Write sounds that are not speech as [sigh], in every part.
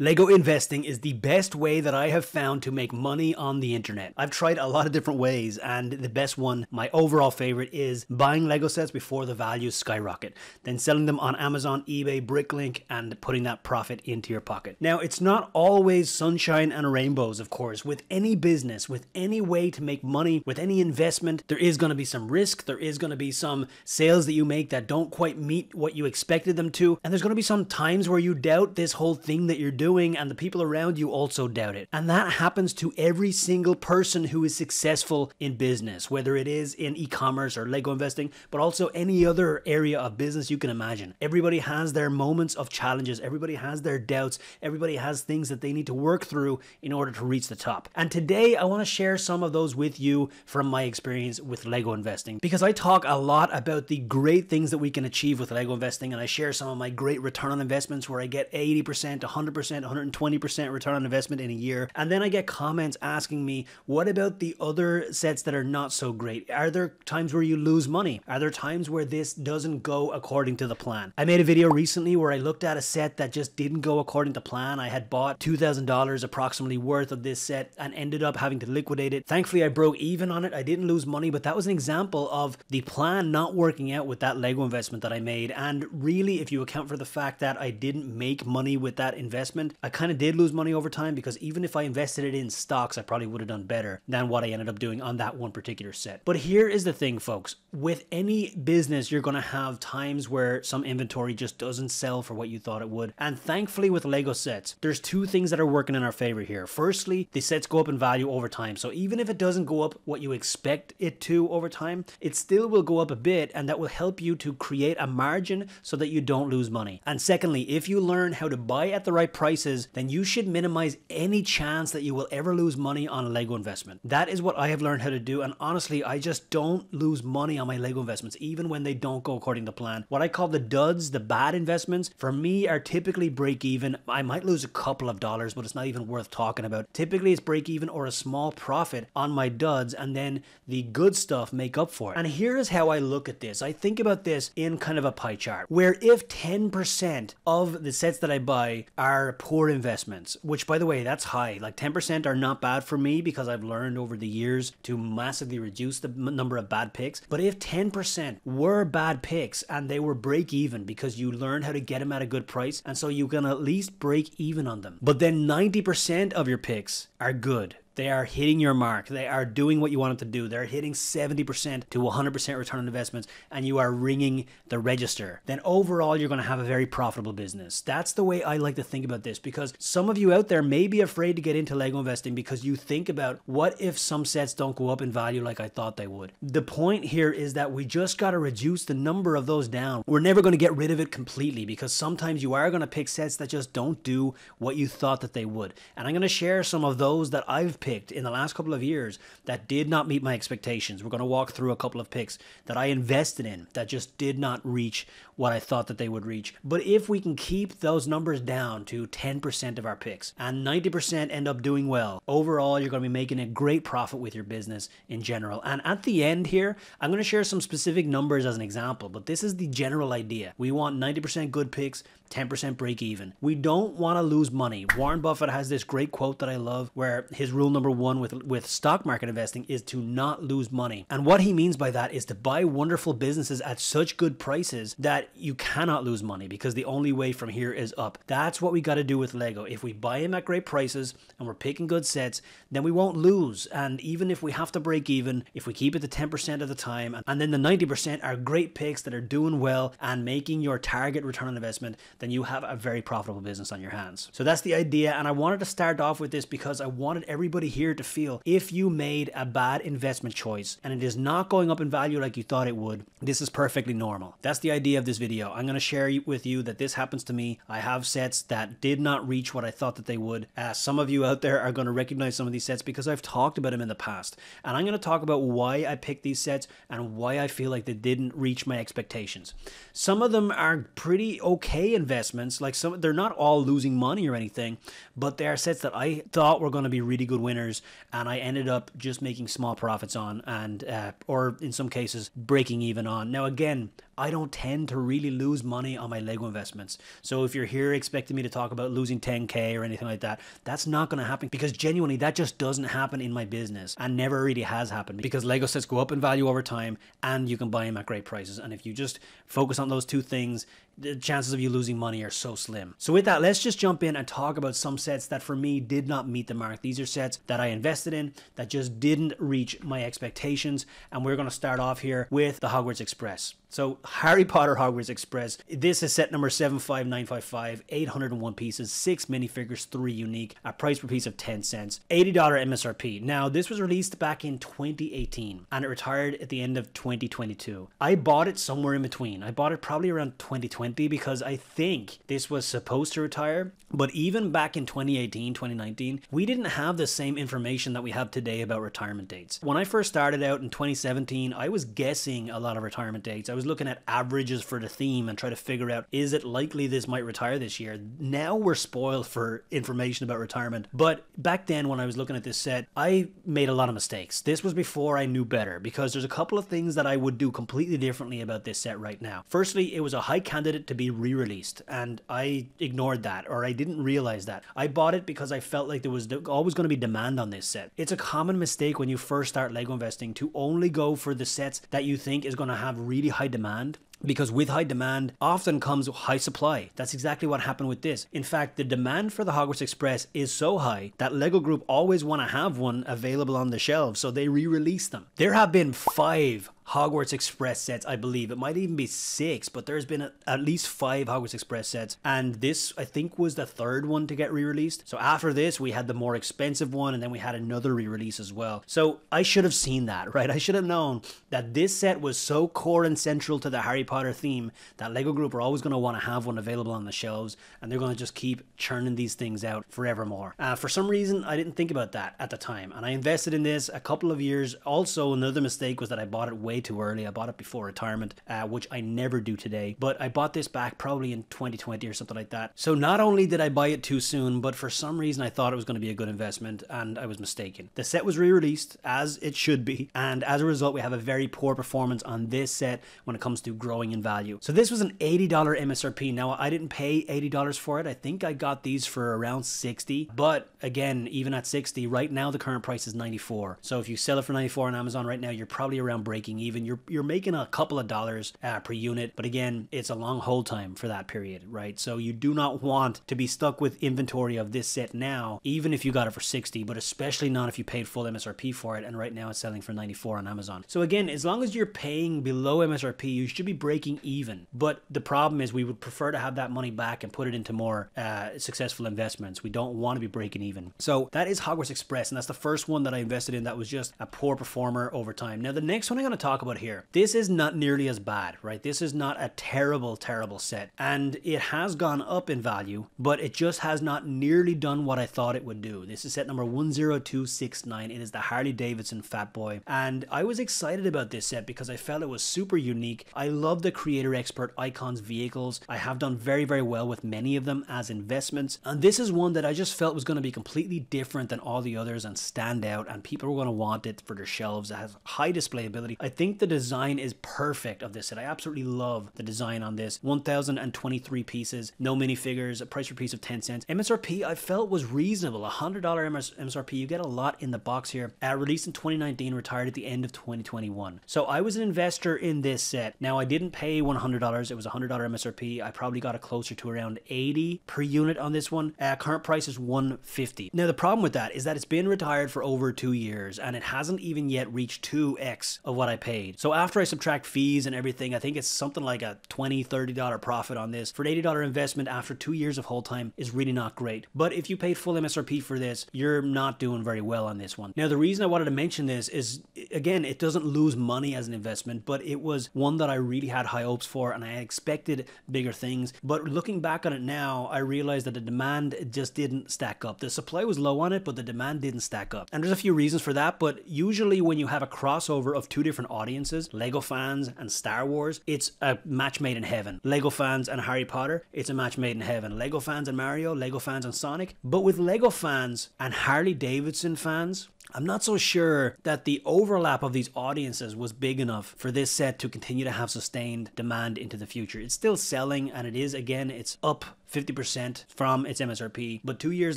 Lego investing is the best way that I have found to make money on the internet. I've tried a lot of different ways, and the best one, my overall favorite, is buying Lego sets before the values skyrocket, then selling them on Amazon, eBay, Bricklink, and putting that profit into your pocket. Now, it's not always sunshine and rainbows, of course. With any business, with any way to make money, with any investment, there is going to be some risk, there is going to be some sales that you make that don't quite meet what you expected them to, and there's going to be some times where you doubt this whole thing that you're doing doing, and the people around you also doubt it. And that happens to every single person who is successful in business, whether it is in e commerce or Lego investing, but also any other area of business you can imagine. Everybody has their moments of challenges, everybody has their doubts, everybody has things that they need to work through in order to reach the top. And today, I want to share some of those with you from my experience with Lego investing because I talk a lot about the great things that we can achieve with Lego investing, and I share some of my great return on investments where I get 80%, 100% 120% return on investment in a year. And then I get comments asking me, what about the other sets that are not so great? Are there times where you lose money? Are there times where this doesn't go according to the plan? I made a video recently where I looked at a set that just didn't go according to plan. I had bought $2,000 approximately worth of this set and ended up having to liquidate it. Thankfully, I broke even on it. I didn't lose money, but that was an example of the plan not working out with that Lego investment that I made. And really, if you account for the fact that I didn't make money with that investment, investment. I kind of did lose money over time because even if I invested it in stocks, I probably would have done better than what I ended up doing on that one particular set. But here is the thing, folks. With any business, you're going to have times where some inventory just doesn't sell for what you thought it would. And thankfully with Lego sets, there's two things that are working in our favor here. Firstly, the sets go up in value over time. So even if it doesn't go up what you expect it to over time, it still will go up a bit and that will help you to create a margin so that you don't lose money. And secondly, if you learn how to buy at the right price prices, then you should minimize any chance that you will ever lose money on a Lego investment. That is what I have learned how to do. And honestly, I just don't lose money on my Lego investments, even when they don't go according to plan. What I call the duds, the bad investments, for me are typically break even. I might lose a couple of dollars, but it's not even worth talking about. Typically, it's break even or a small profit on my duds, and then the good stuff make up for it. And here is how I look at this I think about this in kind of a pie chart, where if 10% of the sets that I buy are core investments, which by the way, that's high. Like 10% are not bad for me because I've learned over the years to massively reduce the number of bad picks. But if 10% were bad picks and they were break even because you learned how to get them at a good price, and so you can at least break even on them. But then 90% of your picks are good they are hitting your mark. They are doing what you want them to do. They're hitting 70% to 100% return on investments, and you are ringing the register. Then overall, you're going to have a very profitable business. That's the way I like to think about this because some of you out there may be afraid to get into Lego investing because you think about what if some sets don't go up in value like I thought they would. The point here is that we just got to reduce the number of those down. We're never going to get rid of it completely because sometimes you are going to pick sets that just don't do what you thought that they would. And I'm going to share some of those that I've picked in the last couple of years that did not meet my expectations. We're going to walk through a couple of picks that I invested in that just did not reach what I thought that they would reach. But if we can keep those numbers down to 10% of our picks and 90% end up doing well, overall, you're going to be making a great profit with your business in general. And at the end here, I'm going to share some specific numbers as an example, but this is the general idea. We want 90% good picks, 10% break even. We don't want to lose money. Warren Buffett has this great quote that I love where his rule number one with, with stock market investing is to not lose money. And what he means by that is to buy wonderful businesses at such good prices that you cannot lose money because the only way from here is up. That's what we got to do with Lego. If we buy them at great prices and we're picking good sets, then we won't lose. And even if we have to break even, if we keep it to 10% of the time, and then the 90% are great picks that are doing well and making your target return on investment, then you have a very profitable business on your hands. So that's the idea. And I wanted to start off with this because I wanted everybody nobody here to feel. If you made a bad investment choice and it is not going up in value like you thought it would, this is perfectly normal. That's the idea of this video. I'm going to share with you that this happens to me. I have sets that did not reach what I thought that they would. Uh, some of you out there are going to recognize some of these sets because I've talked about them in the past. And I'm going to talk about why I picked these sets and why I feel like they didn't reach my expectations. Some of them are pretty okay investments. Like some, they're not all losing money or anything, but they are sets that I thought were going to be really good winners winners, and I ended up just making small profits on, and uh, or in some cases breaking even on. Now again, I don't tend to really lose money on my Lego investments. So if you're here expecting me to talk about losing 10k or anything like that, that's not going to happen because genuinely that just doesn't happen in my business and never really has happened because Lego sets go up in value over time and you can buy them at great prices. And if you just focus on those two things, the chances of you losing money are so slim. So with that, let's just jump in and talk about some sets that for me did not meet the mark. These are sets that I invested in that just didn't reach my expectations. And we're going to start off here with the Hogwarts Express. So Harry Potter Hogwarts Express. This is set number 75955, 801 pieces, 6 minifigures, 3 unique, a price per piece of 10 cents, $80 MSRP. Now, this was released back in 2018 and it retired at the end of 2022. I bought it somewhere in between. I bought it probably around 2020 because I think this was supposed to retire, but even back in 2018, 2019, we didn't have the same information that we have today about retirement dates. When I first started out in 2017, I was guessing a lot of retirement dates. I was was looking at averages for the theme and try to figure out is it likely this might retire this year. Now we're spoiled for information about retirement. But back then when I was looking at this set, I made a lot of mistakes. This was before I knew better because there's a couple of things that I would do completely differently about this set right now. Firstly, it was a high candidate to be re-released and I ignored that or I didn't realize that. I bought it because I felt like there was always going to be demand on this set. It's a common mistake when you first start Lego investing to only go for the sets that you think is going to have really high demand because with high demand often comes high supply. That's exactly what happened with this. In fact, the demand for the Hogwarts Express is so high that LEGO Group always want to have one available on the shelves, so they re-release them. There have been five Hogwarts Express sets, I believe. It might even be six, but there's been a, at least five Hogwarts Express sets. And this, I think, was the third one to get re released. So after this, we had the more expensive one, and then we had another re release as well. So I should have seen that, right? I should have known that this set was so core and central to the Harry Potter theme that LEGO Group are always going to want to have one available on the shelves, and they're going to just keep churning these things out forevermore. Uh, for some reason, I didn't think about that at the time, and I invested in this a couple of years. Also, another mistake was that I bought it way way too early. I bought it before retirement, uh, which I never do today. But I bought this back probably in 2020 or something like that. So not only did I buy it too soon, but for some reason I thought it was going to be a good investment and I was mistaken. The set was re released as it should be. And as a result, we have a very poor performance on this set when it comes to growing in value. So this was an $80 MSRP. Now I didn't pay $80 for it. I think I got these for around 60. But again, even at 60, right now the current price is 94. So if you sell it for 94 on Amazon right now, you're probably around breaking even. You're you're making a couple of dollars uh, per unit, but again, it's a long hold time for that period, right? So you do not want to be stuck with inventory of this set now, even if you got it for 60, but especially not if you paid full MSRP for it. And right now it's selling for 94 on Amazon. So again, as long as you're paying below MSRP, you should be breaking even. But the problem is we would prefer to have that money back and put it into more uh, successful investments. We don't want to be breaking even. So that is Hogwarts Express. And that's the first one that I invested in that was just a poor performer over time. Now, the next one I'm going to talk talk about here. This is not nearly as bad, right? This is not a terrible, terrible set. And it has gone up in value, but it just has not nearly done what I thought it would do. This is set number 10269. It is the Harley Davidson Fat Boy. And I was excited about this set because I felt it was super unique. I love the creator expert icons vehicles. I have done very, very well with many of them as investments. And this is one that I just felt was going to be completely different than all the others and stand out. And people were going to want it for their shelves. It has high displayability. I think think the design is perfect of this set. I absolutely love the design on this. 1,023 pieces, no minifigures, a price per piece of 10 cents. MSRP I felt was reasonable. $100 MSRP, you get a lot in the box here. Uh, released in 2019, retired at the end of 2021. So I was an investor in this set. Now I didn't pay $100. It was $100 MSRP. I probably got it closer to around 80 per unit on this one. Uh, current price is 150. Now the problem with that is that it's been retired for over two years and it hasn't even yet reached 2x of what I paid paid. So after I subtract fees and everything, I think it's something like a $20, $30 profit on this. For an $80 investment after two years of hold time is really not great. But if you paid full MSRP for this, you're not doing very well on this one. Now, the reason I wanted to mention this is, again, it doesn't lose money as an investment, but it was one that I really had high hopes for and I expected bigger things. But looking back on it now, I realized that the demand just didn't stack up. The supply was low on it, but the demand didn't stack up. And there's a few reasons for that, but usually when you have a crossover of two different audiences, audiences, Lego fans and Star Wars, it's a match made in heaven. Lego fans and Harry Potter, it's a match made in heaven. Lego fans and Mario, Lego fans and Sonic. But with Lego fans and Harley Davidson fans, I'm not so sure that the overlap of these audiences was big enough for this set to continue to have sustained demand into the future. It's still selling and it is again it's up 50% from its MSRP. But two years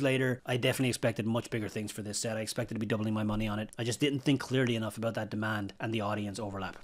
later, I definitely expected much bigger things for this set. I expected to be doubling my money on it. I just didn't think clearly enough about that demand and the audience overlap.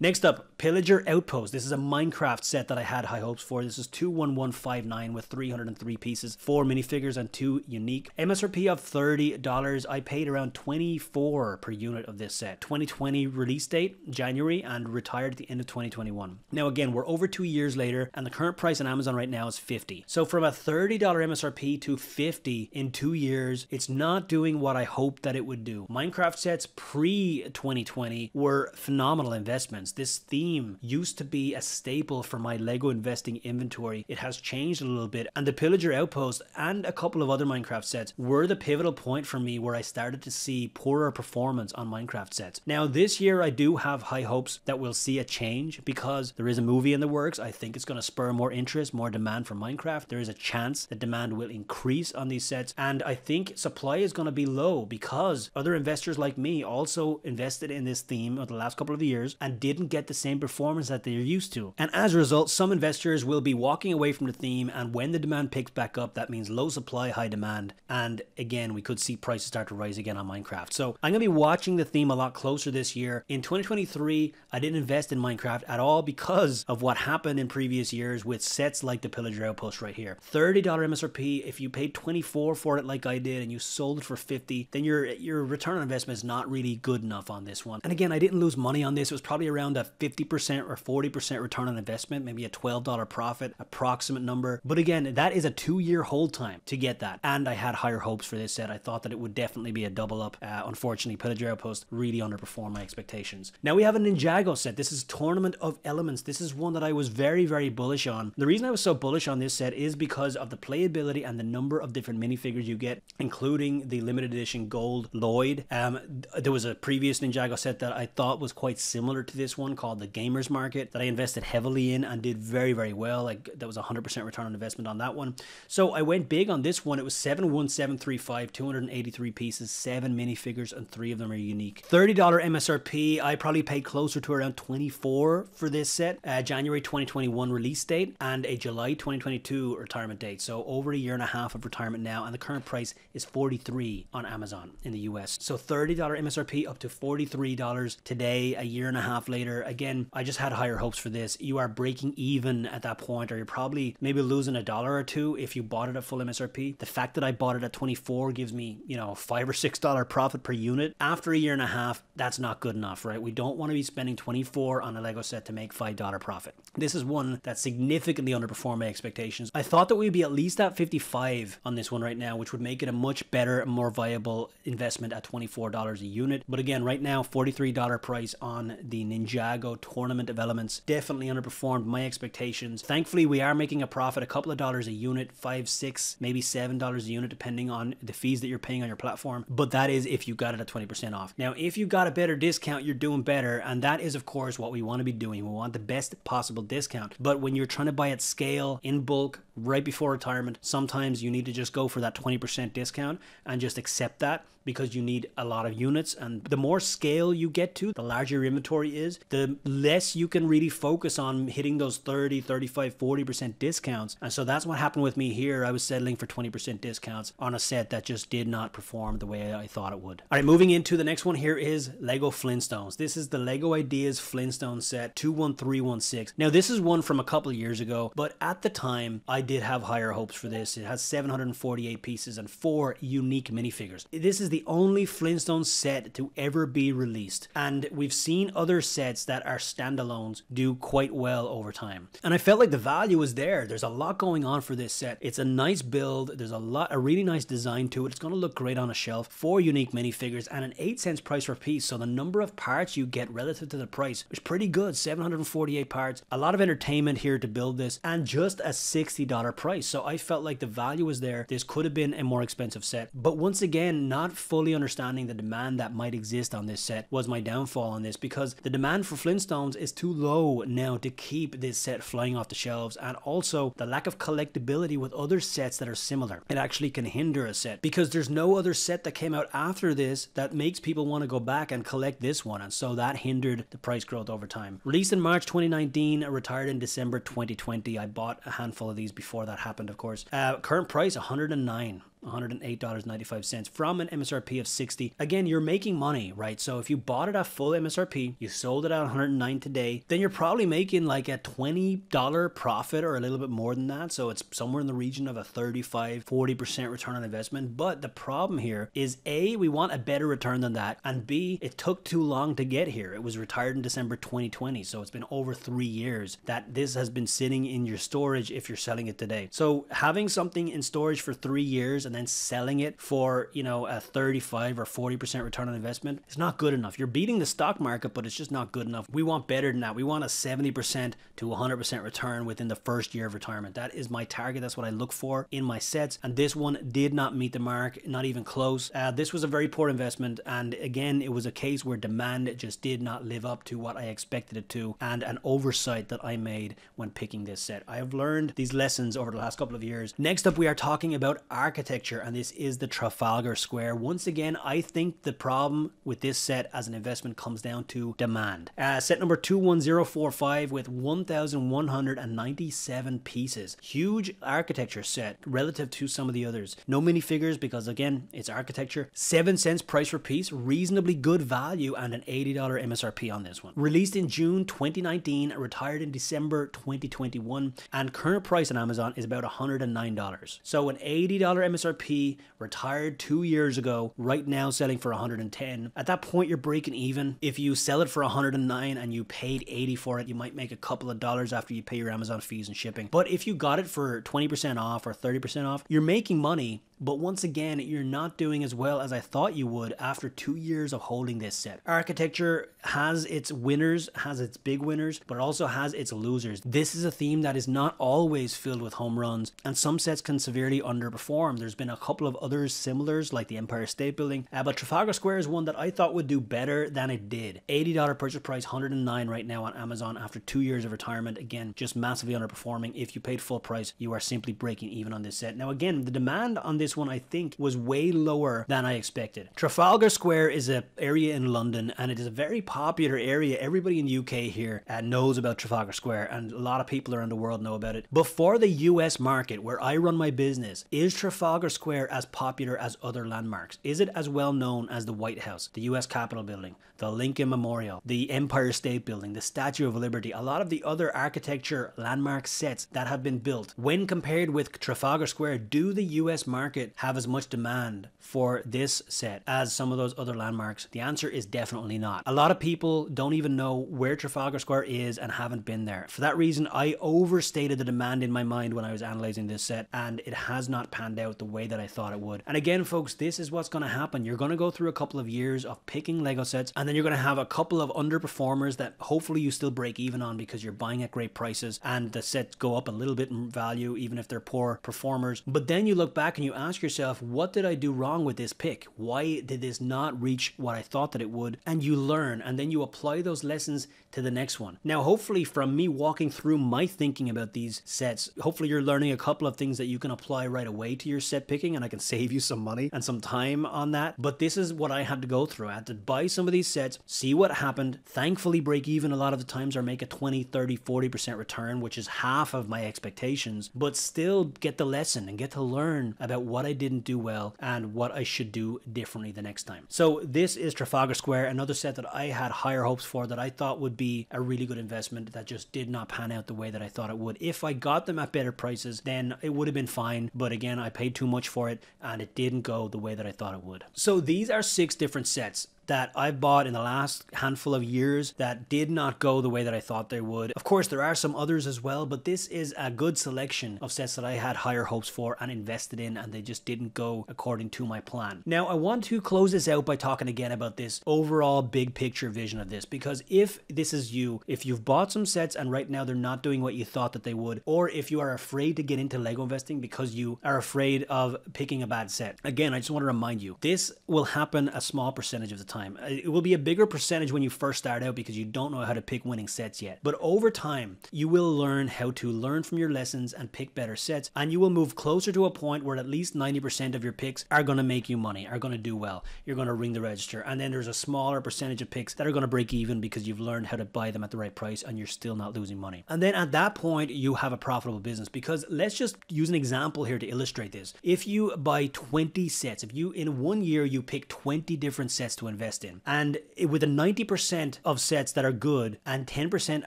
Next up, Pillager Outpost. This is a Minecraft set that I had high hopes for. This is 21159 with 303 pieces, four minifigures and two unique. MSRP of $30. I paid around 24 per unit of this set. 2020 release date, January, and retired at the end of 2021. Now again, we're over two years later and the current price on Amazon right now is 50. So so from a $30 MSRP to 50 in two years, it's not doing what I hoped that it would do. Minecraft sets pre-2020 were phenomenal investments. This theme used to be a staple for my LEGO investing inventory. It has changed a little bit and the Pillager Outpost and a couple of other Minecraft sets were the pivotal point for me where I started to see poorer performance on Minecraft sets. Now this year I do have high hopes that we'll see a change because there is a movie in the works. I think it's going to spur more interest, more demand for Minecraft. There is a chance that demand will increase on these sets. And I think supply is going to be low because other investors like me also invested in this theme over the last couple of years and didn't get the same performance that they're used to. And as a result, some investors will be walking away from the theme. And when the demand picks back up, that means low supply, high demand. And again, we could see prices start to rise again on Minecraft. So I'm going to be watching the theme a lot closer this year. In 2023, I didn't invest in Minecraft at all because of what happened in previous years with sets like the Pillager Outpost right here. $30 MSRP, if you paid 24 for it like I did and you sold it for 50, then your your return on investment is not really good enough on this one. And again, I didn't lose money on this. It was probably around a 50% or 40% return on investment, maybe a $12 profit, approximate number. But again, that is a two year hold time to get that. And I had higher hopes for this set. I thought that it would definitely be a double up. Uh, unfortunately, Pillager post really underperformed my expectations. Now we have a Ninjago set. This is Tournament of Elements. This is one that I was very, very bullish on. The reason I was so bullish on this set is because of the playability and the number of different minifigures you get, including the limited edition gold Lloyd. Um, there was a previous Ninjago set that I thought was quite similar to this one called the Gamers Market that I invested heavily in and did very, very well. Like that was 100% return on investment on that one. So I went big on this one. It was 71735, 283 pieces, seven minifigures, and three of them are unique. $30 MSRP. I probably paid closer to around 24 for this set. Uh, January 2021 release date and a July 2022 retirement date. So over a year and a half of retirement now, and the current price is 43 on Amazon in the US. So $30 MSRP up to $43 today, a year and a half later. Again, I just had higher hopes for this. You are breaking even at that point, or you're probably maybe losing a dollar or two if you bought it at full MSRP. The fact that I bought it at 24 gives me, you know, five or six dollar profit per unit. After a year and a half, that's not good enough, right? We don't want to be spending 24 on a Lego set to make five dollar profit. This is one that significantly underperformed my expectations. I thought that we'd be at least at 55 on this one right now, which would make it a much better, more viable investment at $24 a unit. But again, right now, $43 price on the Ninjago tournament of Elements Definitely underperformed my expectations. Thankfully, we are making a profit a couple of dollars a unit, five, six, maybe seven dollars a unit, depending on the fees that you're paying on your platform. But that is if you got it at 20% off. Now, if you got a better discount, you're doing better. And that is, of course, what we want to be doing. We want the best possible discount. But when you're trying to buy at scale, in bulk, right before retirement, sometimes you need to just go for that 20% discount and just accept that because you need a lot of units. And the more scale you get to, the larger your inventory is, the less you can really focus on hitting those 30, 35, 40% discounts. And so that's what happened with me here. I was settling for 20% discounts on a set that just did not perform the way I thought it would. All right, moving into the next one here is Lego Flintstones. This is the Lego Ideas Flintstone set 21316. Now, this is one from a couple years ago, but at the time, I did have higher hopes for this. It has 748 pieces and four unique minifigures. This is the only Flintstone set to ever be released, and we've seen other sets that are standalones do quite well over time. And I felt like the value was there. There's a lot going on for this set. It's a nice build. There's a lot, a really nice design to it. It's going to look great on a shelf. Four unique minifigures and an eight cents price per piece. So the number of parts you get relative to the price is pretty good. 748 parts. A lot of entertainment here to build this, and just a 60 $50 price. So I felt like the value was there. This could have been a more expensive set. But once again, not fully understanding the demand that might exist on this set was my downfall on this because the demand for Flintstones is too low now to keep this set flying off the shelves and also the lack of collectability with other sets that are similar. It actually can hinder a set because there's no other set that came out after this that makes people want to go back and collect this one and so that hindered the price growth over time. Released in March 2019, retired in December 2020, I bought a handful of these before that happened, of course. Uh, current price 109. $108.95 from an MSRP of 60. Again, you're making money, right? So if you bought it at full MSRP, you sold it at 109 today, then you're probably making like a $20 profit or a little bit more than that. So it's somewhere in the region of a 35, 40% return on investment. But the problem here is A, we want a better return than that. And B, it took too long to get here. It was retired in December 2020. So it's been over three years that this has been sitting in your storage if you're selling it today. So having something in storage for three years and then selling it for, you know, a 35 or 40% return on investment is not good enough. You're beating the stock market, but it's just not good enough. We want better than that. We want a 70% to 100% return within the first year of retirement. That is my target. That's what I look for in my sets. And this one did not meet the mark, not even close. Uh, this was a very poor investment. And again, it was a case where demand just did not live up to what I expected it to and an oversight that I made when picking this set. I have learned these lessons over the last couple of years. Next up, we are talking about architecture picture, and this is the Trafalgar Square. Once again, I think the problem with this set as an investment comes down to demand. Uh, set number 21045 with 1,197 pieces. Huge architecture set relative to some of the others. No minifigures because, again, it's architecture. 7 cents price per piece, reasonably good value, and an $80 MSRP on this one. Released in June 2019, retired in December 2021, and current price on Amazon is about $109. So an $80 MSRP MSRP, retired two years ago, right now selling for 110. At that point, you're breaking even. If you sell it for 109 and you paid 80 for it, you might make a couple of dollars after you pay your Amazon fees and shipping. But if you got it for 20% off or 30% off, you're making money but once again, you're not doing as well as I thought you would after two years of holding this set. Architecture has its winners, has its big winners, but also has its losers. This is a theme that is not always filled with home runs, and some sets can severely underperform. There's been a couple of others similars, like the Empire State Building, uh, but Trafalgar Square is one that I thought would do better than it did. $80 purchase price, 109 right now on Amazon after two years of retirement. Again, just massively underperforming. If you paid full price, you are simply breaking even on this set. Now, again, the demand on this this one, I think, was way lower than I expected. Trafalgar Square is an area in London and it is a very popular area. Everybody in the UK here uh, knows about Trafalgar Square and a lot of people around the world know about it. But for the US market where I run my business, is Trafalgar Square as popular as other landmarks? Is it as well known as the White House, the US Capitol building, the Lincoln Memorial, the Empire State Building, the Statue of Liberty, a lot of the other architecture landmark sets that have been built, when compared with Trafalgar Square, do the US market have as much demand for this set as some of those other landmarks? The answer is definitely not. A lot of people don't even know where Trafalgar Square is and haven't been there. For that reason, I overstated the demand in my mind when I was analyzing this set, and it has not panned out the way that I thought it would. And again, folks, this is what's going to happen. You're going to go through a couple of years of picking Lego sets and then you're going to have a couple of underperformers that hopefully you still break even on because you're buying at great prices and the sets go up a little bit in value, even if they're poor performers. But then you look back and you ask yourself, what did I do wrong with this pick? Why did this not reach what I thought that it would? And you learn and then you apply those lessons to the next one. Now, hopefully, from me walking through my thinking about these sets, hopefully you're learning a couple of things that you can apply right away to your set picking and I can [laughs] save you some money and some time on that. But this is what I had to go through. I had to buy some of these see what happened, thankfully break even a lot of the times or make a 20, 30, 40% return, which is half of my expectations, but still get the lesson and get to learn about what I didn't do well and what I should do differently the next time. So this is Trafalgar Square, another set that I had higher hopes for that I thought would be a really good investment that just did not pan out the way that I thought it would. If I got them at better prices, then it would have been fine. But again, I paid too much for it and it didn't go the way that I thought it would. So these are six different sets that I've bought in the last handful of years that did not go the way that I thought they would. Of course, there are some others as well, but this is a good selection of sets that I had higher hopes for and invested in, and they just didn't go according to my plan. Now, I want to close this out by talking again about this overall big picture vision of this, because if this is you, if you've bought some sets and right now they're not doing what you thought that they would, or if you are afraid to get into Lego investing because you are afraid of picking a bad set, again, I just want to remind you, this will happen a small percentage of the time time. Uh, it will be a bigger percentage when you first start out because you don't know how to pick winning sets yet. But over time, you will learn how to learn from your lessons and pick better sets, and you will move closer to a point where at least 90% of your picks are going to make you money, are going to do well. You're going to ring the register. And then there's a smaller percentage of picks that are going to break even because you've learned how to buy them at the right price and you're still not losing money. And then at that point, you have a profitable business because let's just use an example here to illustrate this. If you buy 20 sets, if you in one year you pick 20 different sets to invest in. And with a 90% of sets that are good and 10%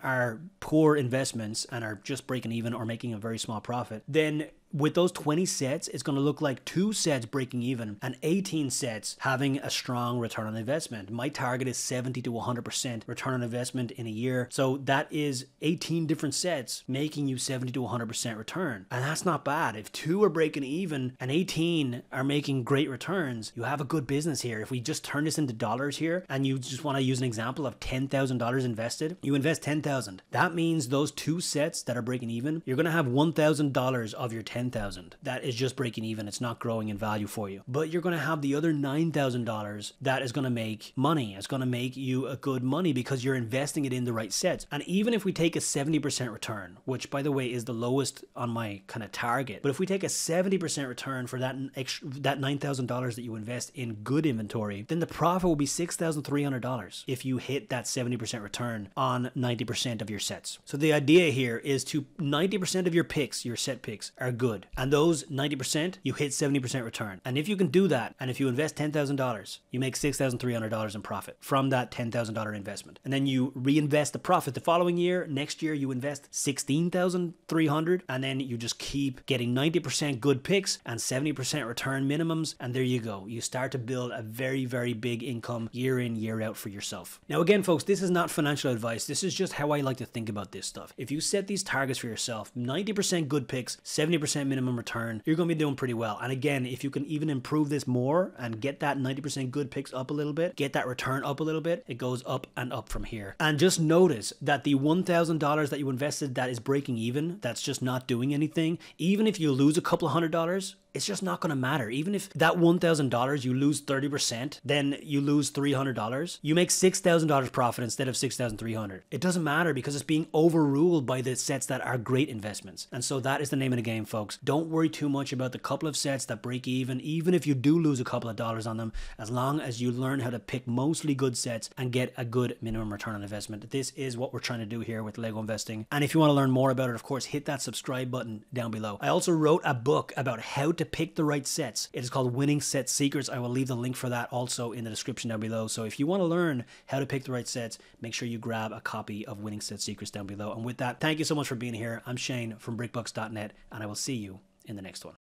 are poor investments and are just breaking even or making a very small profit, then with those 20 sets, it's going to look like two sets breaking even and 18 sets having a strong return on investment. My target is 70 to 100% return on investment in a year. So that is 18 different sets making you 70 to 100% return. And that's not bad. If two are breaking even and 18 are making great returns, you have a good business here. If we just turn this into dollars here and you just want to use an example of $10,000 invested, you invest 10,000. That means those two sets that are breaking even, you're going to have $1,000 of your 10 10,000. That is just breaking even. It's not growing in value for you. But you're going to have the other $9,000 that is going to make money. It's going to make you a good money because you're investing it in the right sets. And even if we take a 70% return, which by the way is the lowest on my kind of target, but if we take a 70% return for that extra, that $9,000 that you invest in good inventory, then the profit will be $6,300 if you hit that 70% return on 90% of your sets. So the idea here is to 90% of your picks, your set picks are good good. And those 90%, you hit 70% return. And if you can do that, and if you invest $10,000, you make $6,300 in profit from that $10,000 investment. And then you reinvest the profit the following year. Next year, you invest 16300 dollars and then you just keep getting 90% good picks and 70% return minimums. And there you go. You start to build a very, very big income year in, year out for yourself. Now, again, folks, this is not financial advice. This is just how I like to think about this stuff. If you set these targets for yourself, 90% good picks, 70% 10% minimum return, you're going to be doing pretty well. And again, if you can even improve this more and get that 90% good picks up a little bit, get that return up a little bit, it goes up and up from here. And just notice that the $1,000 that you invested that is breaking even, that's just not doing anything, even if you lose a couple hundred dollars, it's just not going to matter. Even if that $1,000 you lose 30%, then you lose $300, you make $6,000 profit instead of 6,300. It doesn't matter because it's being overruled by the sets that are great investments. And so that is the name of the game, folks. Don't worry too much about the couple of sets that break even, even if you do lose a couple of dollars on them, as long as you learn how to pick mostly good sets and get a good minimum return on investment. This is what we're trying to do here with Lego investing. And if you want to learn more about it, of course, hit that subscribe button down below. I also wrote a book about how to to pick the right sets. It is called Winning Set Secrets. I will leave the link for that also in the description down below. So if you want to learn how to pick the right sets, make sure you grab a copy of Winning Set Secrets down below. And with that, thank you so much for being here. I'm Shane from BrickBooks.net, and I will see you in the next one.